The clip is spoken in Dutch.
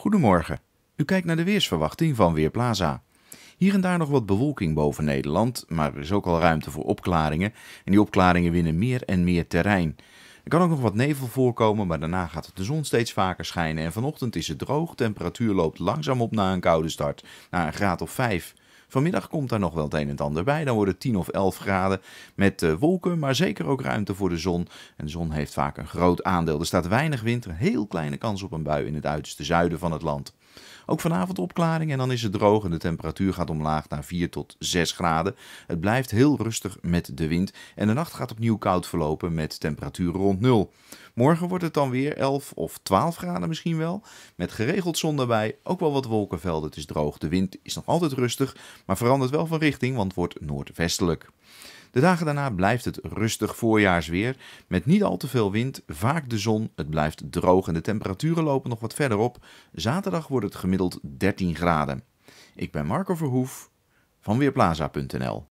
Goedemorgen. U kijkt naar de weersverwachting van Weerplaza. Hier en daar nog wat bewolking boven Nederland, maar er is ook al ruimte voor opklaringen. En die opklaringen winnen meer en meer terrein. Er kan ook nog wat nevel voorkomen, maar daarna gaat de zon steeds vaker schijnen. En vanochtend is het droog, temperatuur loopt langzaam op na een koude start, naar een graad of 5. Vanmiddag komt daar nog wel het een en het ander bij. Dan worden het 10 of 11 graden met eh, wolken, maar zeker ook ruimte voor de zon. En de zon heeft vaak een groot aandeel. Er staat weinig wind, een heel kleine kans op een bui in het uiterste zuiden van het land. Ook vanavond opklaring en dan is het droog en de temperatuur gaat omlaag naar 4 tot 6 graden. Het blijft heel rustig met de wind en de nacht gaat opnieuw koud verlopen met temperaturen rond nul. Morgen wordt het dan weer 11 of 12 graden misschien wel, met geregeld zon daarbij, ook wel wat wolkenvelden. Het is droog, de wind is nog altijd rustig, maar verandert wel van richting, want wordt noordwestelijk. De dagen daarna blijft het rustig voorjaarsweer met niet al te veel wind, vaak de zon, het blijft droog en de temperaturen lopen nog wat verder op. Zaterdag wordt het gemiddeld 13 graden. Ik ben Marco Verhoef van Weerplaza.nl.